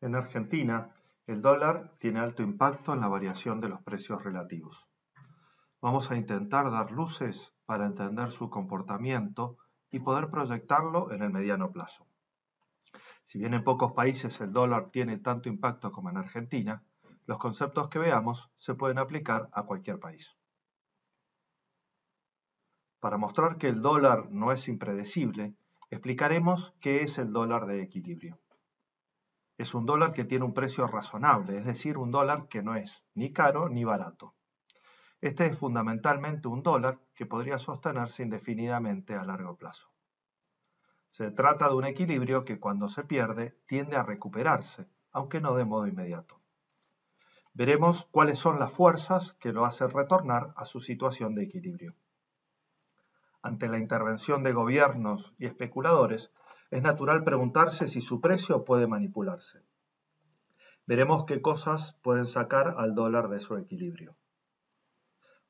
En Argentina, el dólar tiene alto impacto en la variación de los precios relativos. Vamos a intentar dar luces para entender su comportamiento y poder proyectarlo en el mediano plazo. Si bien en pocos países el dólar tiene tanto impacto como en Argentina, los conceptos que veamos se pueden aplicar a cualquier país. Para mostrar que el dólar no es impredecible, explicaremos qué es el dólar de equilibrio es un dólar que tiene un precio razonable, es decir, un dólar que no es ni caro ni barato. Este es fundamentalmente un dólar que podría sostenerse indefinidamente a largo plazo. Se trata de un equilibrio que cuando se pierde tiende a recuperarse, aunque no de modo inmediato. Veremos cuáles son las fuerzas que lo hacen retornar a su situación de equilibrio. Ante la intervención de gobiernos y especuladores, es natural preguntarse si su precio puede manipularse. Veremos qué cosas pueden sacar al dólar de su equilibrio.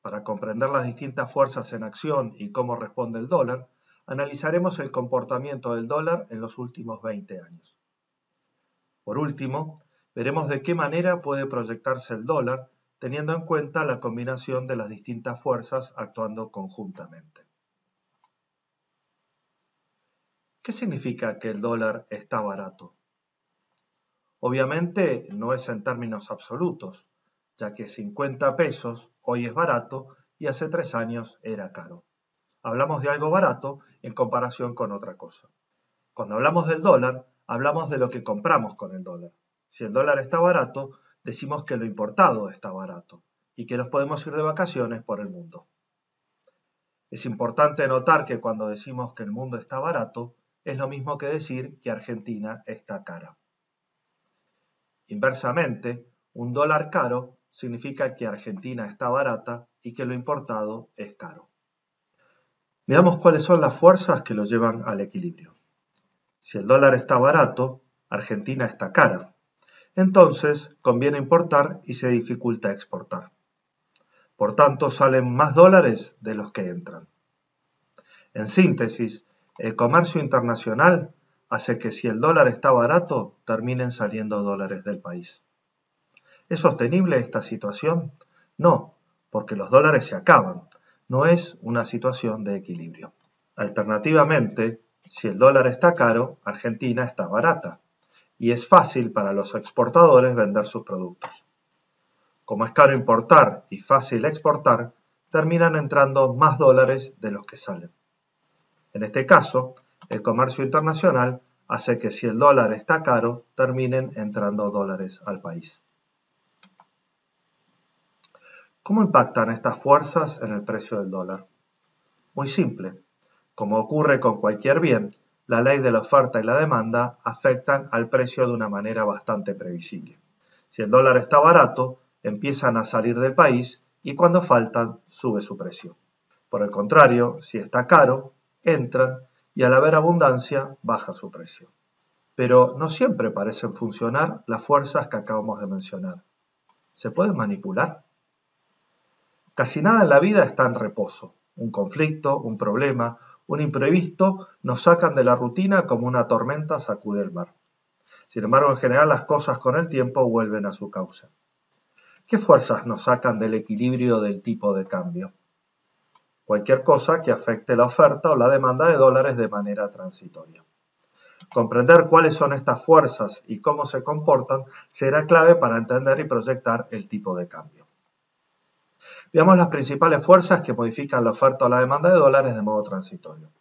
Para comprender las distintas fuerzas en acción y cómo responde el dólar, analizaremos el comportamiento del dólar en los últimos 20 años. Por último, veremos de qué manera puede proyectarse el dólar teniendo en cuenta la combinación de las distintas fuerzas actuando conjuntamente. ¿Qué significa que el dólar está barato? Obviamente no es en términos absolutos, ya que 50 pesos hoy es barato y hace tres años era caro. Hablamos de algo barato en comparación con otra cosa. Cuando hablamos del dólar, hablamos de lo que compramos con el dólar. Si el dólar está barato, decimos que lo importado está barato y que nos podemos ir de vacaciones por el mundo. Es importante notar que cuando decimos que el mundo está barato, es lo mismo que decir que Argentina está cara. Inversamente, un dólar caro significa que Argentina está barata y que lo importado es caro. Veamos cuáles son las fuerzas que lo llevan al equilibrio. Si el dólar está barato, Argentina está cara. Entonces, conviene importar y se dificulta exportar. Por tanto, salen más dólares de los que entran. En síntesis, el comercio internacional hace que si el dólar está barato, terminen saliendo dólares del país. ¿Es sostenible esta situación? No, porque los dólares se acaban. No es una situación de equilibrio. Alternativamente, si el dólar está caro, Argentina está barata y es fácil para los exportadores vender sus productos. Como es caro importar y fácil exportar, terminan entrando más dólares de los que salen. En este caso, el comercio internacional hace que si el dólar está caro, terminen entrando dólares al país. ¿Cómo impactan estas fuerzas en el precio del dólar? Muy simple. Como ocurre con cualquier bien, la ley de la oferta y la demanda afectan al precio de una manera bastante previsible. Si el dólar está barato, empiezan a salir del país y cuando faltan, sube su precio. Por el contrario, si está caro, entran y al haber abundancia baja su precio. Pero no siempre parecen funcionar las fuerzas que acabamos de mencionar. ¿Se pueden manipular? Casi nada en la vida está en reposo. Un conflicto, un problema, un imprevisto nos sacan de la rutina como una tormenta sacude el mar. Sin embargo, en general las cosas con el tiempo vuelven a su causa. ¿Qué fuerzas nos sacan del equilibrio del tipo de cambio? cualquier cosa que afecte la oferta o la demanda de dólares de manera transitoria. Comprender cuáles son estas fuerzas y cómo se comportan será clave para entender y proyectar el tipo de cambio. Veamos las principales fuerzas que modifican la oferta o la demanda de dólares de modo transitorio.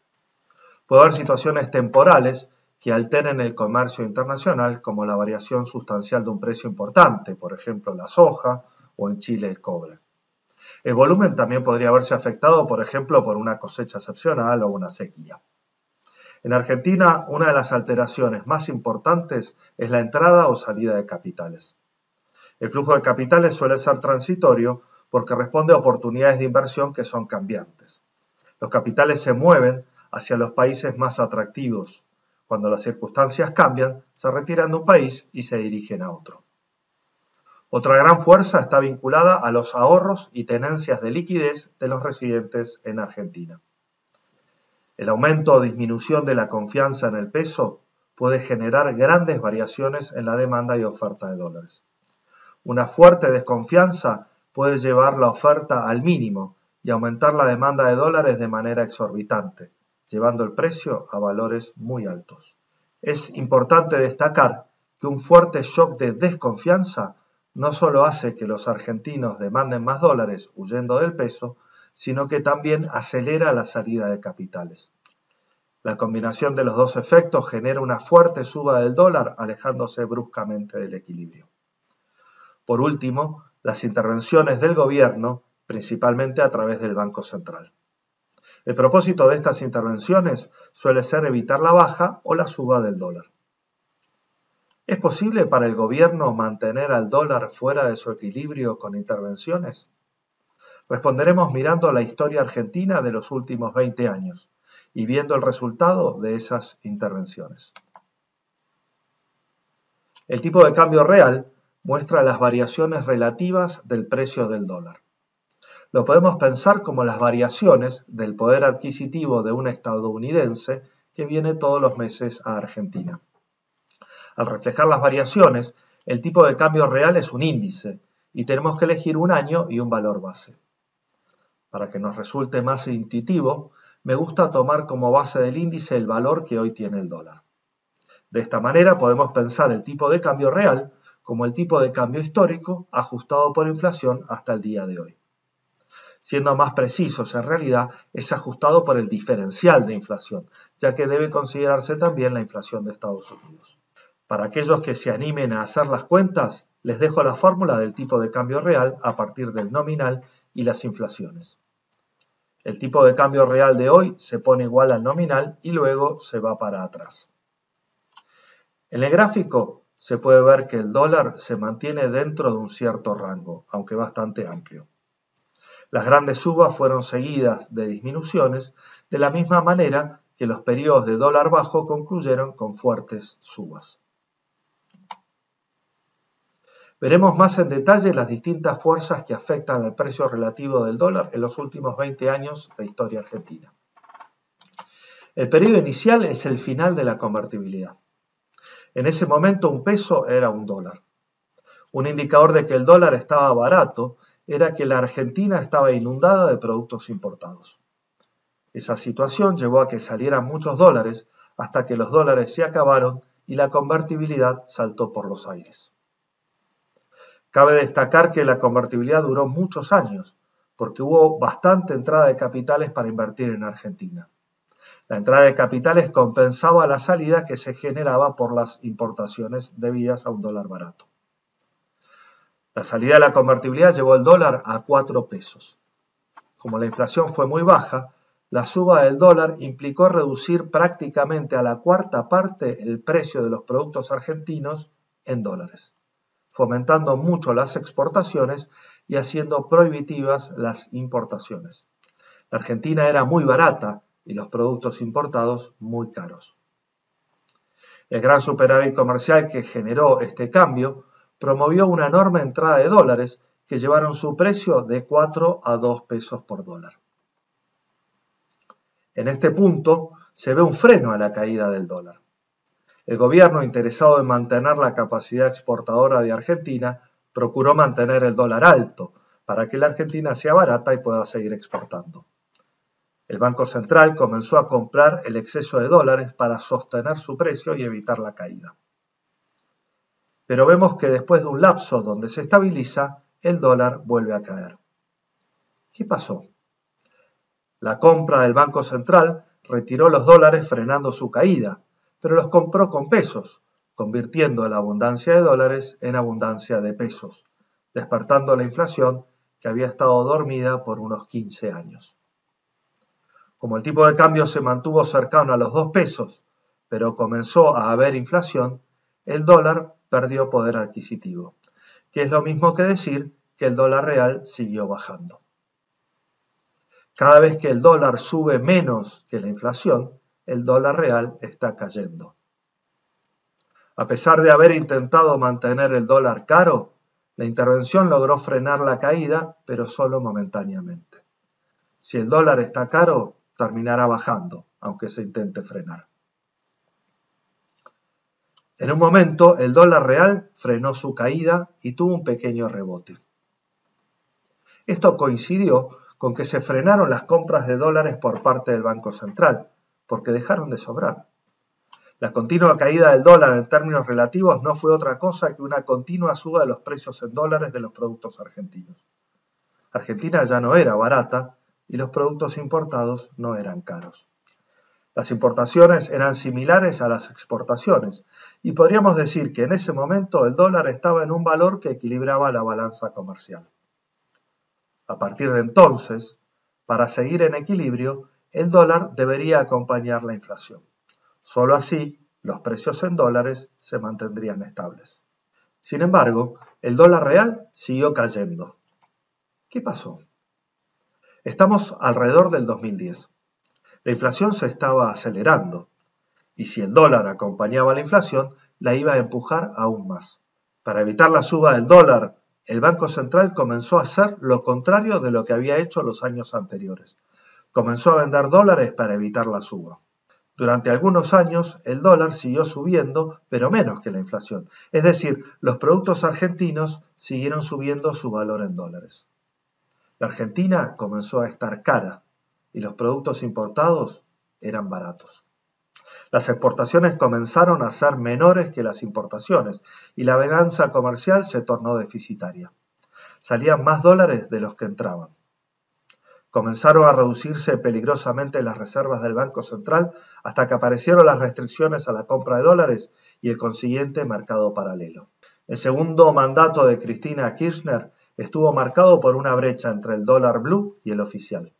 Puede haber situaciones temporales que alteren el comercio internacional, como la variación sustancial de un precio importante, por ejemplo la soja o en Chile el cobre. El volumen también podría haberse afectado, por ejemplo, por una cosecha excepcional o una sequía. En Argentina, una de las alteraciones más importantes es la entrada o salida de capitales. El flujo de capitales suele ser transitorio porque responde a oportunidades de inversión que son cambiantes. Los capitales se mueven hacia los países más atractivos. Cuando las circunstancias cambian, se retiran de un país y se dirigen a otro. Otra gran fuerza está vinculada a los ahorros y tenencias de liquidez de los residentes en Argentina. El aumento o disminución de la confianza en el peso puede generar grandes variaciones en la demanda y oferta de dólares. Una fuerte desconfianza puede llevar la oferta al mínimo y aumentar la demanda de dólares de manera exorbitante, llevando el precio a valores muy altos. Es importante destacar que un fuerte shock de desconfianza no solo hace que los argentinos demanden más dólares huyendo del peso, sino que también acelera la salida de capitales. La combinación de los dos efectos genera una fuerte suba del dólar, alejándose bruscamente del equilibrio. Por último, las intervenciones del gobierno, principalmente a través del Banco Central. El propósito de estas intervenciones suele ser evitar la baja o la suba del dólar. ¿Es posible para el gobierno mantener al dólar fuera de su equilibrio con intervenciones? Responderemos mirando la historia argentina de los últimos 20 años y viendo el resultado de esas intervenciones. El tipo de cambio real muestra las variaciones relativas del precio del dólar. Lo podemos pensar como las variaciones del poder adquisitivo de un estadounidense que viene todos los meses a Argentina. Al reflejar las variaciones, el tipo de cambio real es un índice y tenemos que elegir un año y un valor base. Para que nos resulte más intuitivo, me gusta tomar como base del índice el valor que hoy tiene el dólar. De esta manera podemos pensar el tipo de cambio real como el tipo de cambio histórico ajustado por inflación hasta el día de hoy. Siendo más precisos, en realidad es ajustado por el diferencial de inflación, ya que debe considerarse también la inflación de Estados Unidos. Para aquellos que se animen a hacer las cuentas, les dejo la fórmula del tipo de cambio real a partir del nominal y las inflaciones. El tipo de cambio real de hoy se pone igual al nominal y luego se va para atrás. En el gráfico se puede ver que el dólar se mantiene dentro de un cierto rango, aunque bastante amplio. Las grandes subas fueron seguidas de disminuciones, de la misma manera que los periodos de dólar bajo concluyeron con fuertes subas. Veremos más en detalle las distintas fuerzas que afectan al precio relativo del dólar en los últimos 20 años de historia argentina. El periodo inicial es el final de la convertibilidad. En ese momento un peso era un dólar. Un indicador de que el dólar estaba barato era que la Argentina estaba inundada de productos importados. Esa situación llevó a que salieran muchos dólares hasta que los dólares se acabaron y la convertibilidad saltó por los aires. Cabe destacar que la convertibilidad duró muchos años, porque hubo bastante entrada de capitales para invertir en Argentina. La entrada de capitales compensaba la salida que se generaba por las importaciones debidas a un dólar barato. La salida de la convertibilidad llevó el dólar a 4 pesos. Como la inflación fue muy baja, la suba del dólar implicó reducir prácticamente a la cuarta parte el precio de los productos argentinos en dólares fomentando mucho las exportaciones y haciendo prohibitivas las importaciones. La Argentina era muy barata y los productos importados muy caros. El gran superávit comercial que generó este cambio promovió una enorme entrada de dólares que llevaron su precio de 4 a 2 pesos por dólar. En este punto se ve un freno a la caída del dólar. El gobierno, interesado en mantener la capacidad exportadora de Argentina, procuró mantener el dólar alto para que la Argentina sea barata y pueda seguir exportando. El Banco Central comenzó a comprar el exceso de dólares para sostener su precio y evitar la caída. Pero vemos que después de un lapso donde se estabiliza, el dólar vuelve a caer. ¿Qué pasó? La compra del Banco Central retiró los dólares frenando su caída, pero los compró con pesos, convirtiendo la abundancia de dólares en abundancia de pesos, despertando la inflación que había estado dormida por unos 15 años. Como el tipo de cambio se mantuvo cercano a los 2 pesos, pero comenzó a haber inflación, el dólar perdió poder adquisitivo, que es lo mismo que decir que el dólar real siguió bajando. Cada vez que el dólar sube menos que la inflación, el dólar real está cayendo. A pesar de haber intentado mantener el dólar caro, la intervención logró frenar la caída, pero solo momentáneamente. Si el dólar está caro, terminará bajando, aunque se intente frenar. En un momento, el dólar real frenó su caída y tuvo un pequeño rebote. Esto coincidió con que se frenaron las compras de dólares por parte del Banco Central, porque dejaron de sobrar. La continua caída del dólar en términos relativos no fue otra cosa que una continua suba de los precios en dólares de los productos argentinos. Argentina ya no era barata y los productos importados no eran caros. Las importaciones eran similares a las exportaciones y podríamos decir que en ese momento el dólar estaba en un valor que equilibraba la balanza comercial. A partir de entonces, para seguir en equilibrio, el dólar debería acompañar la inflación. Solo así, los precios en dólares se mantendrían estables. Sin embargo, el dólar real siguió cayendo. ¿Qué pasó? Estamos alrededor del 2010. La inflación se estaba acelerando y si el dólar acompañaba la inflación, la iba a empujar aún más. Para evitar la suba del dólar, el Banco Central comenzó a hacer lo contrario de lo que había hecho los años anteriores, comenzó a vender dólares para evitar la suba. Durante algunos años el dólar siguió subiendo, pero menos que la inflación. Es decir, los productos argentinos siguieron subiendo su valor en dólares. La Argentina comenzó a estar cara y los productos importados eran baratos. Las exportaciones comenzaron a ser menores que las importaciones y la venganza comercial se tornó deficitaria. Salían más dólares de los que entraban. Comenzaron a reducirse peligrosamente las reservas del Banco Central hasta que aparecieron las restricciones a la compra de dólares y el consiguiente mercado paralelo. El segundo mandato de Cristina Kirchner estuvo marcado por una brecha entre el dólar blue y el oficial,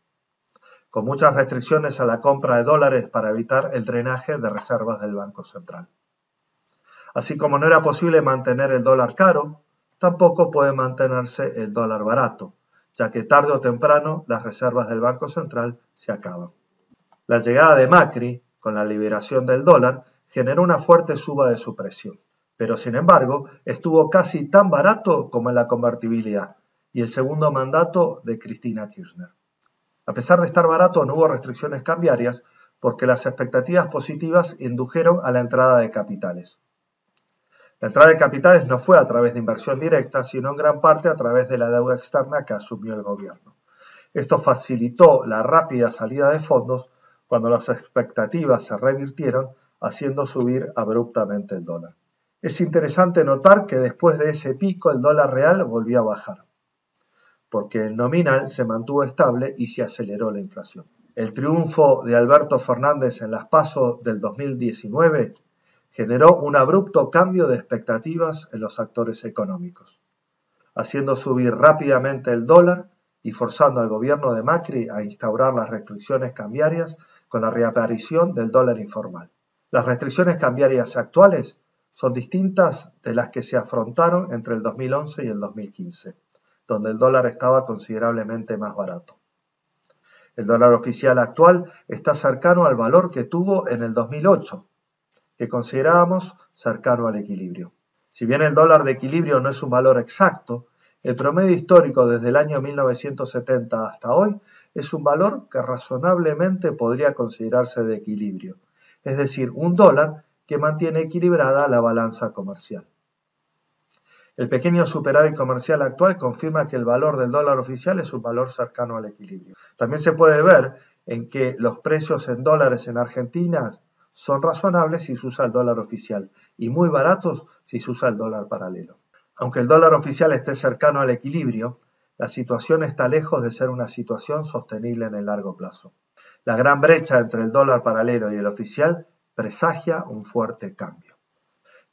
con muchas restricciones a la compra de dólares para evitar el drenaje de reservas del Banco Central. Así como no era posible mantener el dólar caro, tampoco puede mantenerse el dólar barato, ya que tarde o temprano las reservas del Banco Central se acaban. La llegada de Macri, con la liberación del dólar, generó una fuerte suba de su precio, pero sin embargo estuvo casi tan barato como en la convertibilidad y el segundo mandato de Cristina Kirchner. A pesar de estar barato, no hubo restricciones cambiarias porque las expectativas positivas indujeron a la entrada de capitales. La entrada de capitales no fue a través de inversión directa, sino en gran parte a través de la deuda externa que asumió el gobierno. Esto facilitó la rápida salida de fondos cuando las expectativas se revirtieron, haciendo subir abruptamente el dólar. Es interesante notar que después de ese pico el dólar real volvió a bajar, porque el nominal se mantuvo estable y se aceleró la inflación. El triunfo de Alberto Fernández en las pasos del 2019 generó un abrupto cambio de expectativas en los actores económicos, haciendo subir rápidamente el dólar y forzando al gobierno de Macri a instaurar las restricciones cambiarias con la reaparición del dólar informal. Las restricciones cambiarias actuales son distintas de las que se afrontaron entre el 2011 y el 2015, donde el dólar estaba considerablemente más barato. El dólar oficial actual está cercano al valor que tuvo en el 2008, que considerábamos cercano al equilibrio. Si bien el dólar de equilibrio no es un valor exacto, el promedio histórico desde el año 1970 hasta hoy es un valor que razonablemente podría considerarse de equilibrio, es decir, un dólar que mantiene equilibrada la balanza comercial. El pequeño superávit comercial actual confirma que el valor del dólar oficial es un valor cercano al equilibrio. También se puede ver en que los precios en dólares en Argentina son razonables si se usa el dólar oficial y muy baratos si se usa el dólar paralelo. Aunque el dólar oficial esté cercano al equilibrio, la situación está lejos de ser una situación sostenible en el largo plazo. La gran brecha entre el dólar paralelo y el oficial presagia un fuerte cambio.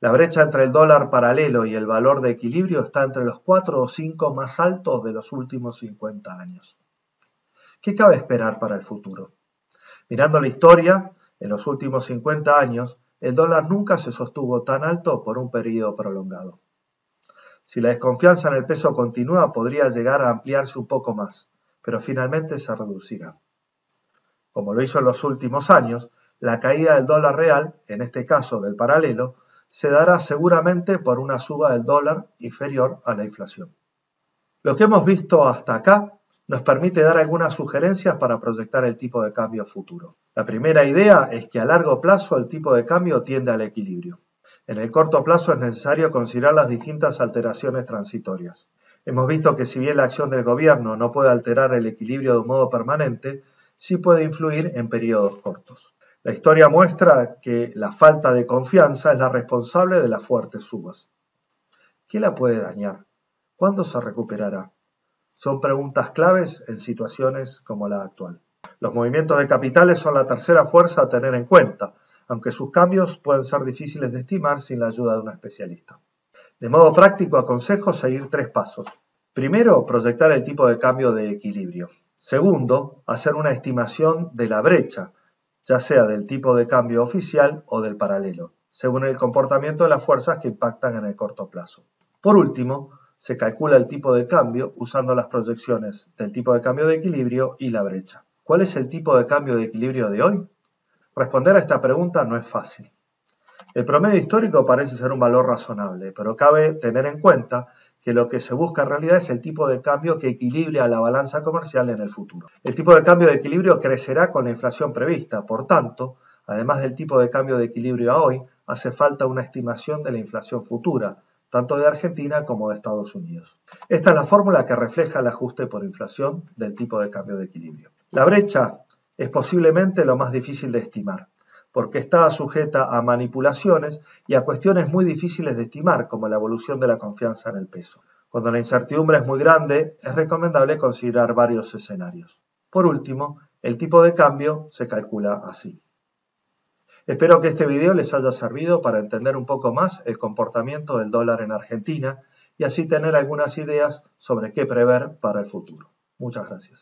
La brecha entre el dólar paralelo y el valor de equilibrio está entre los 4 o 5 más altos de los últimos 50 años. ¿Qué cabe esperar para el futuro? Mirando la historia, en los últimos 50 años, el dólar nunca se sostuvo tan alto por un periodo prolongado. Si la desconfianza en el peso continúa, podría llegar a ampliarse un poco más, pero finalmente se reducirá. Como lo hizo en los últimos años, la caída del dólar real, en este caso del paralelo, se dará seguramente por una suba del dólar inferior a la inflación. Lo que hemos visto hasta acá nos permite dar algunas sugerencias para proyectar el tipo de cambio futuro. La primera idea es que a largo plazo el tipo de cambio tiende al equilibrio. En el corto plazo es necesario considerar las distintas alteraciones transitorias. Hemos visto que si bien la acción del gobierno no puede alterar el equilibrio de un modo permanente, sí puede influir en periodos cortos. La historia muestra que la falta de confianza es la responsable de las fuertes subas. ¿Qué la puede dañar? ¿Cuándo se recuperará? son preguntas claves en situaciones como la actual. Los movimientos de capitales son la tercera fuerza a tener en cuenta, aunque sus cambios pueden ser difíciles de estimar sin la ayuda de un especialista. De modo práctico, aconsejo seguir tres pasos. Primero, proyectar el tipo de cambio de equilibrio. Segundo, hacer una estimación de la brecha, ya sea del tipo de cambio oficial o del paralelo, según el comportamiento de las fuerzas que impactan en el corto plazo. Por último, se calcula el tipo de cambio usando las proyecciones del tipo de cambio de equilibrio y la brecha. ¿Cuál es el tipo de cambio de equilibrio de hoy? Responder a esta pregunta no es fácil. El promedio histórico parece ser un valor razonable, pero cabe tener en cuenta que lo que se busca en realidad es el tipo de cambio que equilibre a la balanza comercial en el futuro. El tipo de cambio de equilibrio crecerá con la inflación prevista, por tanto, además del tipo de cambio de equilibrio a hoy, hace falta una estimación de la inflación futura, tanto de Argentina como de Estados Unidos. Esta es la fórmula que refleja el ajuste por inflación del tipo de cambio de equilibrio. La brecha es posiblemente lo más difícil de estimar, porque está sujeta a manipulaciones y a cuestiones muy difíciles de estimar, como la evolución de la confianza en el peso. Cuando la incertidumbre es muy grande, es recomendable considerar varios escenarios. Por último, el tipo de cambio se calcula así. Espero que este video les haya servido para entender un poco más el comportamiento del dólar en Argentina y así tener algunas ideas sobre qué prever para el futuro. Muchas gracias.